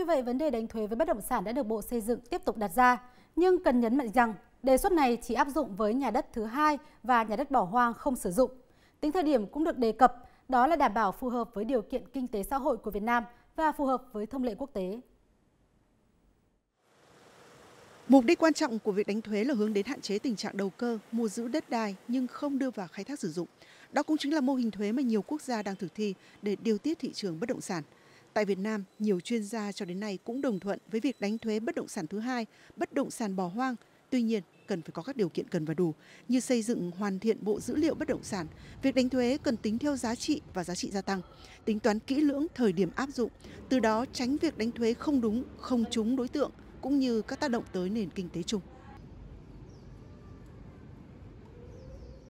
Như vậy, vấn đề đánh thuế với bất động sản đã được Bộ Xây dựng tiếp tục đặt ra, nhưng cần nhấn mạnh rằng đề xuất này chỉ áp dụng với nhà đất thứ hai và nhà đất bỏ hoang không sử dụng. Tính thời điểm cũng được đề cập, đó là đảm bảo phù hợp với điều kiện kinh tế xã hội của Việt Nam và phù hợp với thông lệ quốc tế. Mục đích quan trọng của việc đánh thuế là hướng đến hạn chế tình trạng đầu cơ, mua giữ đất đai nhưng không đưa vào khai thác sử dụng. Đó cũng chính là mô hình thuế mà nhiều quốc gia đang thực thi để điều tiết thị trường bất động sản – Tại Việt Nam, nhiều chuyên gia cho đến nay cũng đồng thuận với việc đánh thuế bất động sản thứ hai, bất động sản bỏ hoang. Tuy nhiên, cần phải có các điều kiện cần và đủ như xây dựng hoàn thiện bộ dữ liệu bất động sản. Việc đánh thuế cần tính theo giá trị và giá trị gia tăng, tính toán kỹ lưỡng thời điểm áp dụng, từ đó tránh việc đánh thuế không đúng, không trúng đối tượng cũng như các tác động tới nền kinh tế chung.